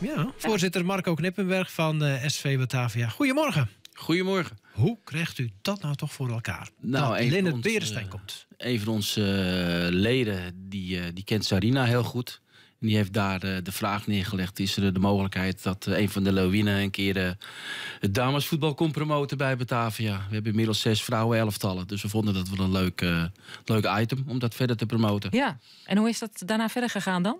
Ja, voorzitter Marco Knippenberg van eh, SV Batavia. Goedemorgen. Goedemorgen. Hoe krijgt u dat nou toch voor elkaar? Nou, dat Lennart Berenstein eh, komt. Een van onze eh, leden, die, die kent Sarina heel goed. En die heeft daar eh, de vraag neergelegd: is er de mogelijkheid dat eh, een van de Leeuwinnen een keer eh, het damesvoetbal kon promoten bij Batavia? We hebben inmiddels zes vrouwen elftallen. Dus we vonden dat wel een leuk, leuk item om dat verder te promoten. Ja, en hoe is dat daarna verder gegaan dan?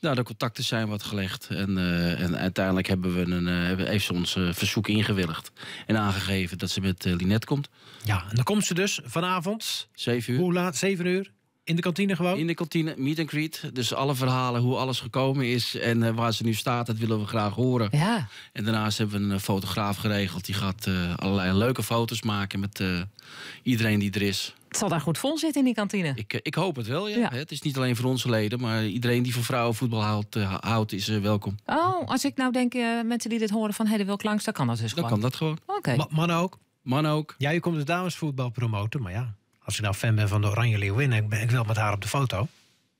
Nou, de contacten zijn wat gelegd. En, en uiteindelijk hebben we een, heeft ze ons verzoek ingewilligd. En aangegeven dat ze met Linet komt. Ja, en dan komt ze dus vanavond. Zeven uur. Hoe laat? Zeven uur. In de kantine gewoon? In de kantine, meet and greet. Dus alle verhalen, hoe alles gekomen is en eh, waar ze nu staat, dat willen we graag horen. Ja. En daarnaast hebben we een eh, fotograaf geregeld. Die gaat eh, allerlei leuke foto's maken met iedereen die er is. Het zal daar goed vol zitten in die kantine. Ik, ik hoop het wel, ja. Het is niet alleen voor onze leden, maar iedereen die voor vrouwenvoetbal houdt, houdt is welkom. Oh, als ik nou denk, mensen die dit horen van hey, wil langs, dan kan dat dus gewoon. Dan kan dat gewoon. Oké. Man ook. mannen ook. Ja, je komt de dus damesvoetbal promoten, maar ja. Als ik nou fan ben van de Oranje Leeuwin, ik ik wil met haar op de foto.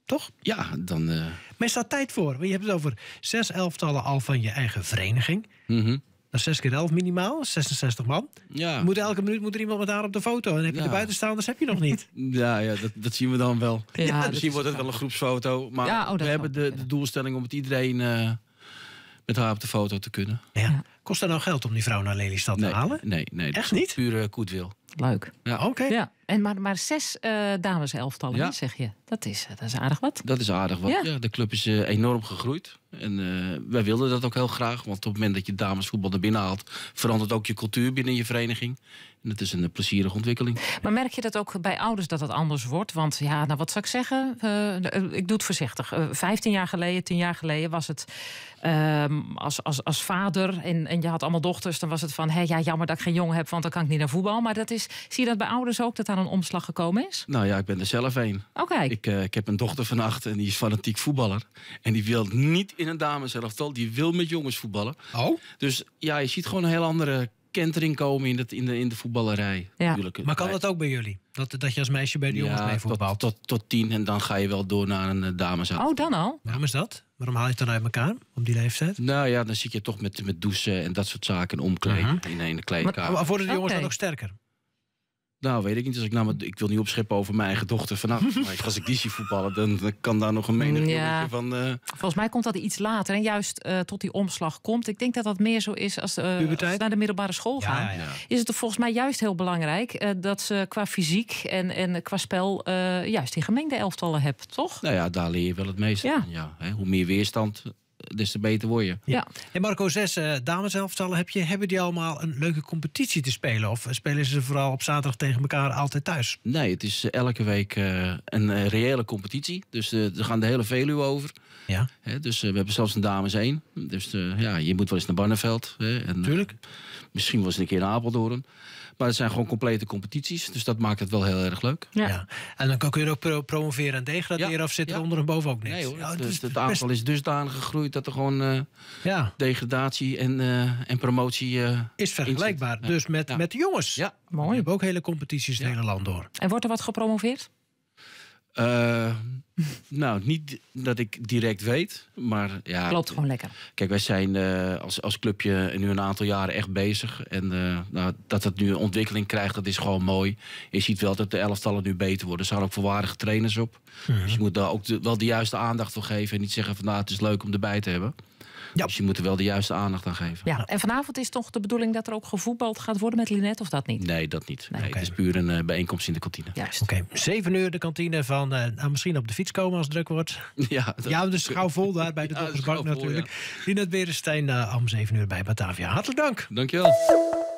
Toch? Ja, dan. Eh, maar is daar tijd voor? je hebt het over zes elftallen al van je eigen vereniging. Mhm. Dat is 6 keer elf minimaal, 66 man. Ja. Moet elke minuut moet er iemand met haar op de foto. En heb je ja. de buitenstaanders heb je nog niet. Ja, ja dat, dat zien we dan wel. Ja, misschien wordt het wel een groepsfoto. Maar oh, we hebben de, de, doelstelling om het iedereen eh, met haar op de foto te kunnen. Ja. Kost dat nou geld om die vrouw naar Lelystad te halen? Nee, nee. Echt niet? Pure goodwill. Leuk. Ja. Oké. Ja. En maar, maar zes dames eh, dameselftallen, zeg je. Dat is, eh, dat is aardig wat. Dat is aardig wat, ja. de club is eh, enorm gegroeid. En wij wilden dat ook heel graag. Want op het moment dat je damesvoetbal er binnen haalt... verandert ook je cultuur binnen je vereniging. En dat is een plezierige ontwikkeling. Maar merk je dat ook bij ouders dat het anders wordt? Want ja, nou wat zou ik zeggen? ik doe het voorzichtig. Vijftien jaar geleden, tien jaar geleden was het ehm, als, als, als vader en, en je had allemaal dochters, dan was het van hé, hey, ja, jammer dat ik geen jongen heb, want dan kan ik niet naar voetbal. Maar dat is, zie je dat bij ouders ook, dat daar een omslag gekomen is? Nou ja, ik ben er zelf een. Oké. Oh, ik, eh, ik heb een dochter van acht en die is fanatiek voetballer. En die wil niet in een dameselftal, die wil met jongens voetballen. Oh? Dus ja, je ziet gewoon een heel andere kentering komen in, het, in, de, in de voetballerij. Ja. Maar kan eh, dat ook bij jullie? Dat, dat je als meisje bij de jongens mee voetbalt? Tot, tot, tien en dan ga je wel door naar een eh, dameselftal. Oh, dan al? Waarom is dat? Waarom haal je het dan uit elkaar op die leeftijd? Nou ja, dan zit je toch met, met douchen en dat soort zaken omkleed. omkleden mhm. in een kleedkamer. Maar worden de jongens okay. dan ook sterker? Nou, weet ik niet. Dus ik, nou, ik wil niet opscheppen over mijn eigen dochter Vanaf maar als ik die zie voetballen, dan, kan daar nog een mening van... Eh, volgens mij komt dat iets later en juist eh, tot die omslag komt. Ik denk dat dat meer zo is als, uh, eh, als naar de middelbare school gaan. Is het er volgens mij juist heel belangrijk dat ze qua fysiek en, en qua spel... juist die gemengde elftallen hebt, toch? Nou ja, daar leer je wel het meeste ja. Hoe meer weerstand, dus te beter word je. Ja. En Marco, zes uh, eh, dameselftallen heb je. Hebben die allemaal een leuke competitie te spelen? Of spelen ze vooral op zaterdag tegen elkaar altijd thuis? Nee, het is eh, elke week eh, een reële competitie. Dus er gaan de hele Veluwe over. Ja. dus we hebben zelfs een dames één. Dus ja, je moet wel eens naar Barneveld. Hè, en, Tuurlijk. misschien was het een keer naar Apeldoorn. Maar het zijn gewoon complete competities. Dus dat maakt het wel heel erg leuk. Ja. En dan kun je ook pro promoveren en degraderen. Ja. Of zit er onder en boven ook niet. Nee dus het aantal is dusdanig gegroeid dat er gewoon eh, ja degradatie en, eh, en promotie... Eh, is vergelijkbaar. Dus met, met de jongens. Ja. Mooi. Je hebt ook hele competities in het hele land door. En wordt er wat gepromoveerd? Nou, niet dat ik direct weet, maar ja. Klopt gewoon lekker. Kijk, wij zijn eh, als, als clubje nu een aantal jaren echt bezig. En uh, nou, dat het nu een ontwikkeling krijgt, dat is gewoon mooi. Je ziet wel dat de elftallen nu beter worden. Er staan ook volwaardige trainers op. Dus je moet daar ook wel de juiste aandacht voor geven. En niet zeggen van nou, het is leuk om erbij te hebben. Ja. Dus je moet er wel de juiste aandacht aan geven. Ja, en vanavond is toch de bedoeling dat er ook gevoetbald gaat worden met Linette, of dat niet? Nee, dat niet. Nee. Het is puur een eh, bijeenkomst in de kantine. Juist. Oké, 7 uur de kantine van, eh, nou, misschien op de fiets komen als het druk wordt. Ja, dat... ja dus gauw vol daar bij de ja, Bank natuurlijk. Ja. Linette Berenstein eh, om 7 uur bij Batavia. Hartelijk dank. Dankjewel.